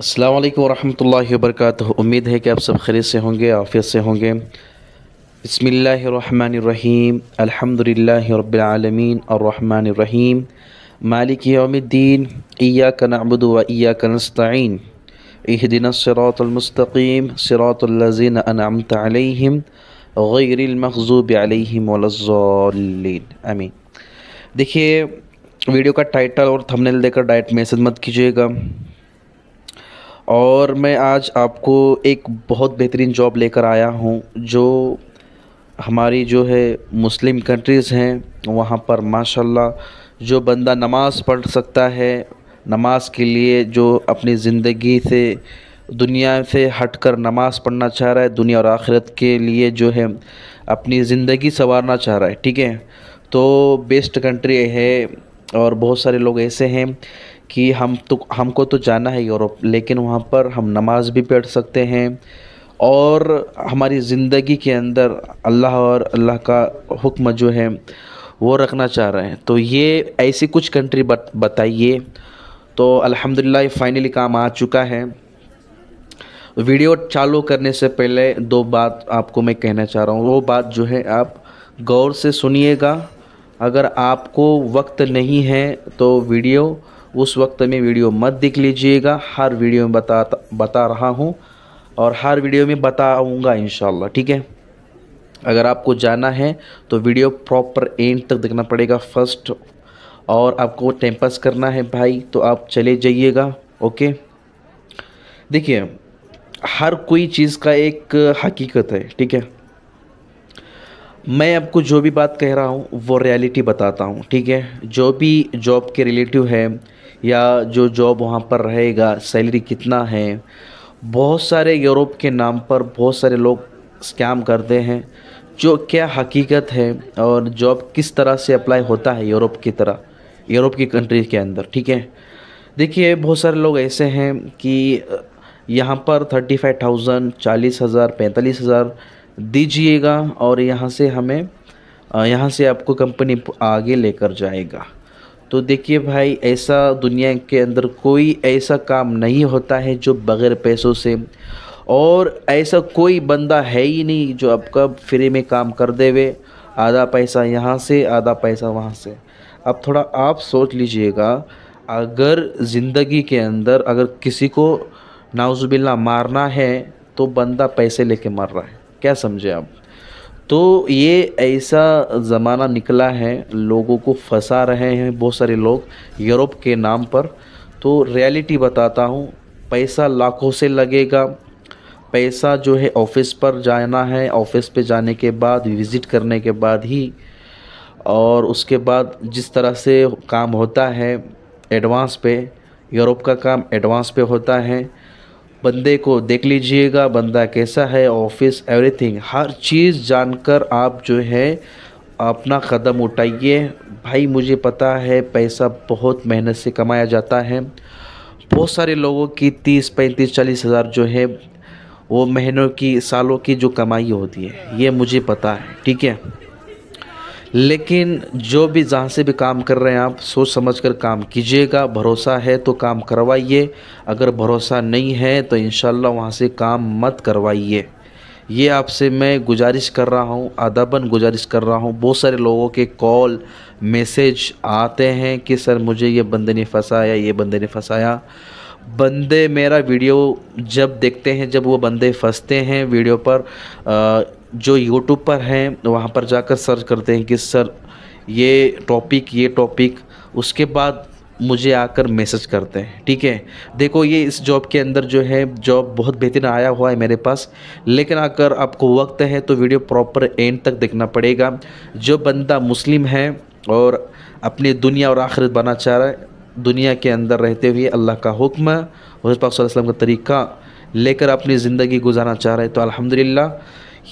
अस्सलाम वालेकुम रहमतुल्लाहि व उम्मीद है कि आप सब खरीद से होंगे आफियत से होंगे बसमीम अल्हम्दुलिल्लाहि रब्बिल आलमीन और रहीम मालिक यौमिद्दीन इया नअबुदु व इय्याक नस्ताईन इहदिना सिरातल मुस्तकीम सिरातल लज़ीना अनअमत अलैहिम गैरिल अलैहिम आमीन देखिए वीडियो का टाइटल और थंबनेल देकर डायरेक्ट मैसेज मत कीजिएगा और मैं आज आपको एक बहुत बेहतरीन जॉब लेकर आया हूँ जो हमारी जो है मुस्लिम कंट्रीज़ हैं वहाँ पर माशाल्लाह जो बंदा नमाज़ पढ़ सकता है नमाज के लिए जो अपनी ज़िंदगी से दुनिया से हटकर नमाज़ पढ़ना चाह रहा है दुनिया और आखिरत के लिए जो है अपनी ज़िंदगी संवारना चाह रहा है ठीक है तो बेस्ट कंट्री है और बहुत सारे लोग ऐसे हैं कि हम तो हमको तो जाना है यूरोप लेकिन वहाँ पर हम नमाज भी पढ़ सकते हैं और हमारी ज़िंदगी के अंदर अल्लाह और अल्लाह का हुक्म जो है वो रखना चाह रहे हैं तो ये ऐसी कुछ कंट्री बत, बताइए तो अल्हम्दुलिल्लाह फ़ाइनली काम आ चुका है वीडियो चालू करने से पहले दो बात आपको मैं कहना चाह रहा हूँ वो बात जो है आप गौर से सुनिएगा अगर आपको वक्त नहीं है तो वीडियो उस वक्त में वीडियो मत देख लीजिएगा हर वीडियो में बता बता रहा हूँ और हर वीडियो में बताऊँगा इन ठीक है अगर आपको जाना है तो वीडियो प्रॉपर एंड तक देखना पड़ेगा फर्स्ट और आपको टाइम पास करना है भाई तो आप चले जाइएगा ओके देखिए हर कोई चीज़ का एक हकीकत है ठीक है मैं आपको जो भी बात कह रहा हूँ वो रियलिटी बताता हूँ ठीक है जो भी जॉब के रिलेटिव है या जो जॉब वहाँ पर रहेगा सैलरी कितना है बहुत सारे यूरोप के नाम पर बहुत सारे लोग स्कैम करते हैं जो क्या हकीकत है और जॉब किस तरह से अप्लाई होता है यूरोप की तरह यूरोप की कंट्री के अंदर ठीक है देखिए बहुत सारे लोग ऐसे हैं कि यहाँ पर थर्टी फाइव थाउजेंड चालीस हज़ार पैंतालीस हज़ार दीजिएगा और यहाँ से हमें यहाँ से आपको कंपनी आगे लेकर जाएगा तो देखिए भाई ऐसा दुनिया के अंदर कोई ऐसा काम नहीं होता है जो बग़ैर पैसों से और ऐसा कोई बंदा है ही नहीं जो आपका फ्री में काम कर देवे आधा पैसा यहाँ से आधा पैसा वहाँ से अब थोड़ा आप सोच लीजिएगा अगर ज़िंदगी के अंदर अगर किसी को नाउज़बिल्ला मारना है तो बंदा पैसे लेके मार रहा है क्या समझे आप तो ये ऐसा ज़माना निकला है लोगों को फंसा रहे हैं बहुत सारे लोग यूरोप के नाम पर तो रियलिटी बताता हूँ पैसा लाखों से लगेगा पैसा जो है ऑफिस पर जाना है ऑफिस पे जाने के बाद विज़िट करने के बाद ही और उसके बाद जिस तरह से काम होता है एडवांस पे यूरोप का काम एडवांस पे होता है बंदे को देख लीजिएगा बंदा कैसा है ऑफिस एवरीथिंग हर चीज़ जानकर आप जो है अपना कदम उठाइए भाई मुझे पता है पैसा बहुत मेहनत से कमाया जाता है बहुत सारे लोगों की तीस पैंतीस चालीस हज़ार जो है वो महीनों की सालों की जो कमाई होती है ये मुझे पता है ठीक है लेकिन जो भी जहाँ से भी काम कर रहे हैं आप सोच समझ कर काम कीजिएगा भरोसा है तो काम करवाइए अगर भरोसा नहीं है तो इन वहाँ से काम मत करवाइए ये आपसे मैं गुजारिश कर रहा हूँ अदबन गुजारिश कर रहा हूँ बहुत सारे लोगों के कॉल मैसेज आते हैं कि सर मुझे ये बंदे ने फंसाया ये बंदे ने फंसाया बंदे मेरा वीडियो जब देखते हैं जब वो बंदे फंसते हैं वीडियो पर आ, जो यूट्यूब पर हैं वहाँ पर जाकर सर्च करते हैं कि सर ये टॉपिक ये टॉपिक उसके बाद मुझे आकर मैसेज करते हैं ठीक है देखो ये इस जॉब के अंदर जो है जॉब बहुत बेहतर आया हुआ है मेरे पास लेकिन अगर आपको वक्त है तो वीडियो प्रॉपर एंड तक देखना पड़ेगा जो बंदा मुस्लिम है और अपनी दुनिया और आखिरत बना चाह रहा है दुनिया के अंदर रहते हुए अल्लाह का हुक्म हजरत पाक का तरीक़ा लेकर अपनी ज़िंदगी गुजारना चाह रहे तो अलहमदिल्ला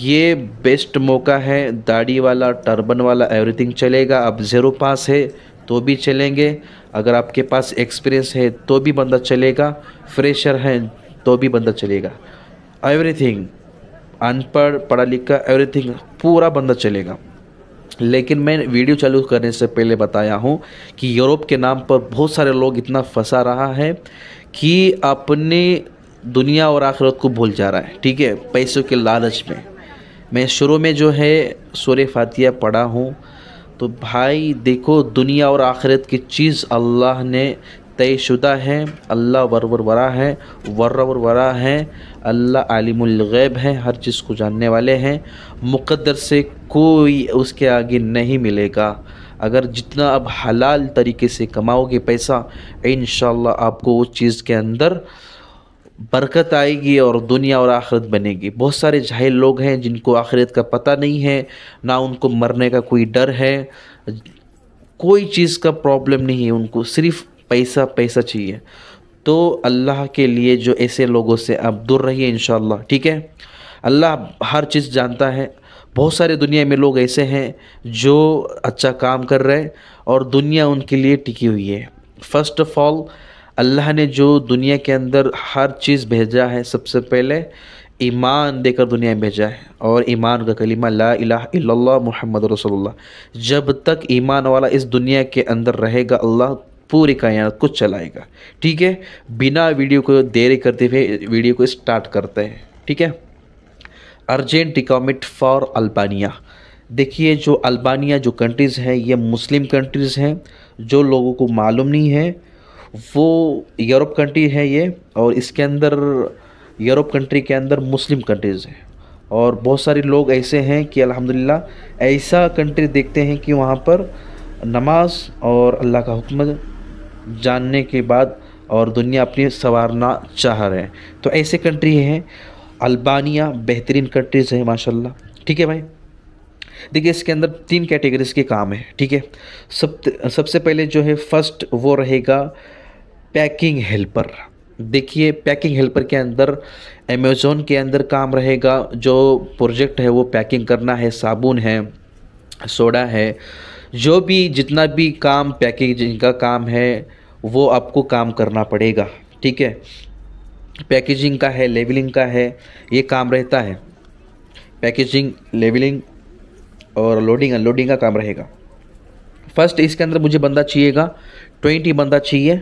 ये बेस्ट मौका है दाढ़ी वाला टर्बन वाला एवरीथिंग चलेगा अब ज़ेरो पास है तो भी चलेंगे अगर आपके पास एक्सपीरियंस है तो भी बंदा चलेगा फ्रेशर है तो भी बंदा चलेगा एवरीथिंग अनपढ़ पढ़ा लिखा एवरीथिंग पूरा बंदा चलेगा लेकिन मैं वीडियो चालू करने से पहले बताया हूँ कि यूरोप के नाम पर बहुत सारे लोग इतना फंसा रहा है कि अपने दुनिया और आखिरत को भूल जा रहा है ठीक है पैसों के लालच में मैं शुरू में जो है सूर्य फातिया पढ़ा हूँ तो भाई देखो दुनिया और आखिरत की चीज़ अल्लाह ने तयशुदा है अल्लाह वरवर वरा है वर्रवर वरा है अल्लाह आलिमगैब है हर चीज़ को जानने वाले हैं मुकद्दर से कोई उसके आगे नहीं मिलेगा अगर जितना अब हलाल तरीके से कमाओगे पैसा इन आपको उस चीज़ के अंदर बरकत आएगी और दुनिया और आखिरत बनेगी बहुत सारे जाहिल लोग हैं जिनको आखिरत का पता नहीं है ना उनको मरने का कोई डर है कोई चीज़ का प्रॉब्लम नहीं है उनको सिर्फ पैसा पैसा चाहिए तो अल्लाह के लिए जो ऐसे लोगों से आप दूर रहिए इन ठीक है अल्लाह हर चीज़ जानता है बहुत सारे दुनिया में लोग ऐसे हैं जो अच्छा काम कर रहे हैं और दुनिया उनके लिए टिकी हुई है फर्स्ट ऑफ ऑल अल्लाह ने जो दुनिया के अंदर हर चीज़ भेजा है सबसे पहले ईमान देकर दुनिया में भेजा है और ईमान का कलीमा ला इला मोहम्मद रसोल्ला जब तक ईमान वाला इस दुनिया के अंदर रहेगा अल्लाह पूरी कायनात को चलाएगा ठीक है बिना वीडियो को देरी करते हुए वीडियो को स्टार्ट करते हैं ठीक है अर्जेंट रिकॉमेंट फॉर अल्बानिया देखिए जो अल्बानिया जो कंट्रीज़ हैं ये मुस्लिम कंट्रीज़ हैं जो लोगों को मालूम नहीं है वो यूरोप कंट्री है ये और इसके अंदर यूरोप कंट्री के अंदर मुस्लिम कंट्रीज़ हैं और बहुत सारे लोग ऐसे हैं कि अल्हम्दुलिल्लाह ऐसा कंट्री देखते हैं कि वहाँ पर नमाज और अल्लाह का हुक्म जानने के बाद और दुनिया अपनी संवारना चाह रहे हैं तो ऐसे कंट्री हैं अल्बानिया बेहतरीन कंट्रीज़ हैं माशाल्लाह ठीक है भाई देखिए इसके अंदर तीन कैटेगरीज के काम है ठीक है सब सबसे पहले जो है फर्स्ट वो रहेगा पैकिंग हेल्पर देखिए पैकिंग हेल्पर के अंदर अमेज़ोन के अंदर काम रहेगा जो प्रोजेक्ट है वो पैकिंग करना है साबुन है सोडा है जो भी जितना भी काम पैकिंग जिनका काम है वो आपको काम करना पड़ेगा ठीक है पैकेजिंग का है लेबलिंग का है ये काम रहता है पैकेजिंग लेबलिंग और लोडिंग अनलोडिंग का काम रहेगा फर्स्ट इसके अंदर मुझे बंदा चाहिएगा ट्वेंटी बंदा चाहिए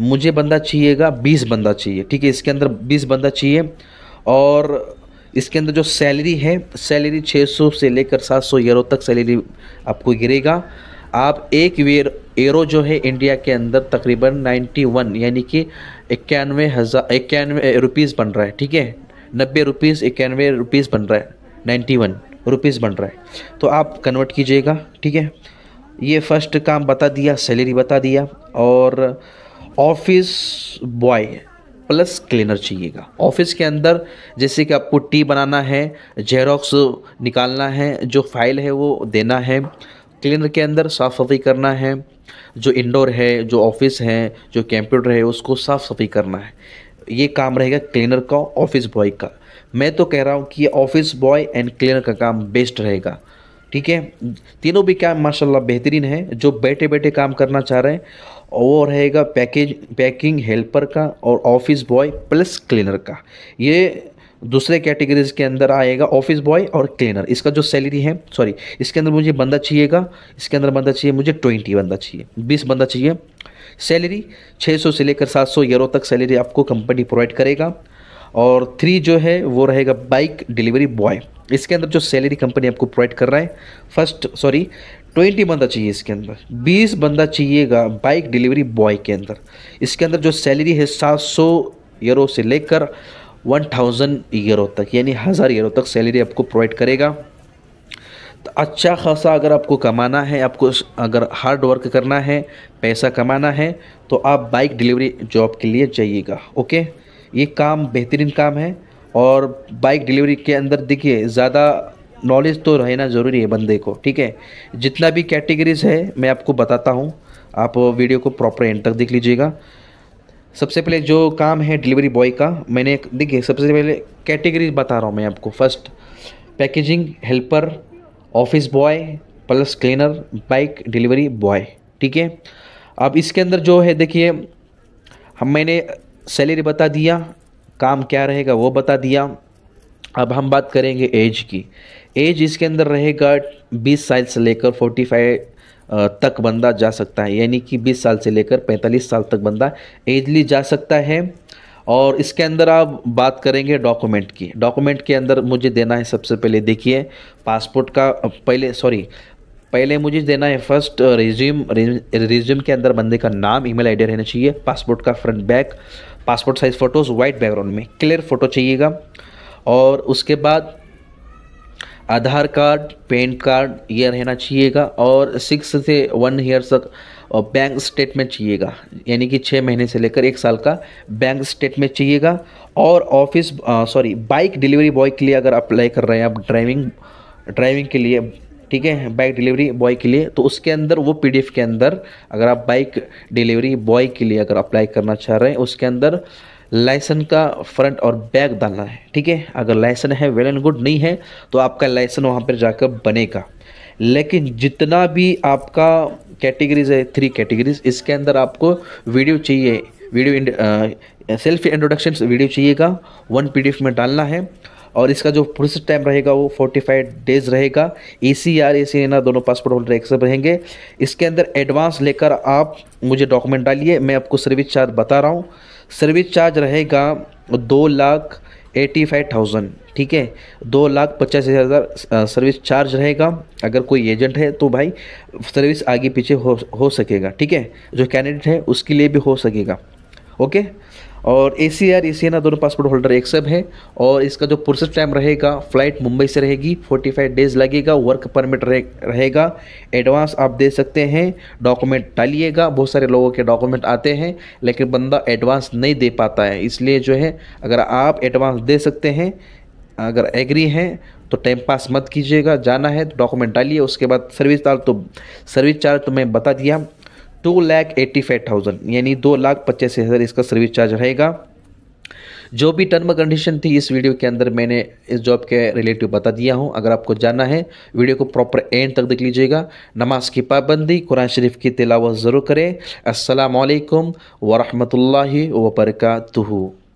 मुझे बंदा चाहिएगा बीस बंदा चाहिए ठीक है इसके अंदर बीस बंदा चाहिए और इसके अंदर जो सैलरी है सैलरी 600 से लेकर 700 एयरो तक सैलरी आपको गिरेगा आप एक वेर एरो जो है इंडिया के अंदर तकरीबन 91 यानी कि इक्यानवे हज़ार इक्यानवे रुपीज़ बन रहा है ठीक है नब्बे रुपीज़ इक्यानवे रुपीज़ बन रहा है नाइन्टी वन रुपीज़ बन रहा है तो आप कन्वर्ट कीजिएगा ठीक है ये फर्स्ट काम बता दिया सैलरी बता दिया और ऑफिस बॉय प्लस क्लीनर चाहिएगा ऑफिस के अंदर जैसे कि आपको टी बनाना है जेरोक्स निकालना है जो फाइल है वो देना है क्लीनर के अंदर साफ़ सफाई करना है जो इंडोर है जो ऑफिस है जो कंप्यूटर है उसको साफ़ सफाई करना है ये काम रहेगा क्लीनर का ऑफिस बॉय का मैं तो कह रहा हूँ कि ये ऑफिस बॉय एंड क्लीनर का काम बेस्ट रहेगा ठीक है तीनों भी काम माशाल्लाह बेहतरीन है जो बैठे बैठे काम करना चाह रहे हैं और वो रहेगा पैकेज पैकिंग हेल्पर का और ऑफिस बॉय प्लस क्लीनर का ये दूसरे कैटेगरीज के अंदर आएगा ऑफिस बॉय और क्लीनर इसका जो सैलरी है सॉरी इसके अंदर मुझे बंदा चाहिएगा इसके अंदर बंदा चाहिए मुझे ट्वेंटी बंदा चाहिए बीस बंदा चाहिए सैलरी छः सौ से लेकर सात सौ यूरो तक सैलरी आपको कंपनी प्रोवाइड करेगा और थ्री जो है वो रहेगा बाइक डिलीवरी बॉय इसके अंदर जो सैलरी कंपनी आपको प्रोवाइड कर रहा है फर्स्ट सॉरी ट्वेंटी बंदा चाहिए इसके अंदर बीस बंदा चाहिएगा बाइक डिलीवरी बॉय के अंदर इसके अंदर जो सैलरी है सात सौ से लेकर वन थाउजेंड तक यानी हज़ार ईयरों तक सैलरी आपको प्रोवाइड करेगा तो अच्छा खासा अगर आपको कमाना है आपको अगर हार्ड वर्क करना है पैसा कमाना है तो आप बाइक डिलीवरी जॉब के लिए जाइएगा ओके ये काम बेहतरीन काम है और बाइक डिलीवरी के अंदर देखिए ज़्यादा नॉलेज तो रहना ज़रूरी है बंदे को ठीक है जितना भी कैटेगरीज है मैं आपको बताता हूँ आप वीडियो को प्रॉपर एंड तक देख लीजिएगा सबसे पहले जो काम है डिलीवरी बॉय का मैंने देखिए सबसे पहले कैटेगरी बता रहा हूँ मैं आपको first packaging helper office boy plus cleaner bike delivery boy ठीक है अब इसके अंदर जो है देखिए हम मैंने सैलरी बता दिया काम क्या रहेगा वो बता दिया अब हम बात करेंगे एज की एज इसके अंदर रहेगा 20 साल से लेकर 45 तक बंदा जा सकता है यानी कि 20 साल से लेकर 45 साल तक बंदा एजली जा सकता है और इसके अंदर आप बात करेंगे डॉक्यूमेंट की डॉक्यूमेंट के अंदर मुझे देना है सबसे पहले देखिए पासपोर्ट का पहले सॉरी पहले मुझे देना है फर्स्ट रिज्यूम रिज्यूम के अंदर बंदे का नाम ईमेल आईडी रहना चाहिए पासपोर्ट का front back passport size photos white background में क्लियर फ़ोटो चाहिएगा और उसके बाद आधार कार्ड पैन कार्ड ये रहना चाहिएगा और सिक्स से वन ईयर तक बैंक स्टेटमेंट चाहिएगा यानी कि छः महीने से लेकर एक साल का बैंक स्टेटमेंट चाहिएगा और office sorry bike delivery boy के लिए अगर अप्लाई कर रहे हैं आप ड्राइविंग ड्राइविंग के लिए ठीक है बाइक डिलीवरी बॉय के लिए तो उसके अंदर वो पी के अंदर अगर आप बाइक डिलीवरी बॉय के लिए अगर अप्लाई करना चाह रहे हैं उसके अंदर लाइसेंस का फ्रंट और बैक डालना है ठीक है अगर लाइसेंस है वेल एंड गुड नहीं है तो आपका लाइसेंस वहाँ पर जाकर बनेगा लेकिन जितना भी आपका कैटेगरीज है थ्री कैटेगरीज इसके अंदर आपको वीडियो चाहिए वीडियो सेल्फ इंट्रोडक्शन वीडियो चाहिएगा वन पीडीएफ में डालना है और इसका जो प्रोसेस टाइम रहेगा वो फोर्टी फाइव डेज रहेगा ए सी आर ए सी दोनों पासपोर्ट होल्डर एक सब रहेंगे इसके अंदर एडवांस लेकर आप मुझे डॉक्यूमेंट डालिए मैं आपको सर्विस चार्ज बता रहा हूँ सर्विस चार्ज रहेगा दो लाख एटी फाइव थाउजेंड ठीक है दो लाख पचास हज़ार सर्विस चार्ज रहेगा अगर कोई एजेंट है तो भाई सर्विस आगे पीछे हो हो सकेगा ठीक है जो कैंडिडेट है उसके लिए भी हो सकेगा ओके और ए सी आर ए सी ना दोनों पासपोर्ट होल्डर एक सब है और इसका जो प्रोसेस टाइम रहेगा फ्लाइट मुंबई से रहेगी 45 डेज लगेगा वर्क परमिट रहे, रहेगा एडवांस आप दे सकते हैं डॉक्यूमेंट डालिएगा बहुत सारे लोगों के डॉक्यूमेंट आते हैं लेकिन बंदा एडवांस नहीं दे पाता है इसलिए जो है अगर आप एडवांस दे सकते हैं अगर एग्री हैं तो टाइम पास मत कीजिएगा जाना है तो डॉक्यूमेंट डालिए उसके बाद सर्विस चार्ज तो सर्विस चार्ज तो मैं बता दिया two lakh eighty five thousand यानी दो लाख पच्चीस हज़ार इसका सर्विस चार्ज रहेगा जो भी टर्म कंडीशन थी इस वीडियो के अंदर मैंने इस जॉब के रिलेटिव बता दिया हूँ अगर आपको जानना है वीडियो को प्रॉपर एंड तक देख लीजिएगा नमाज की पाबंदी कुरान शरीफ की तिलावत ज़रूर करें असलकम वरहमल वबरकू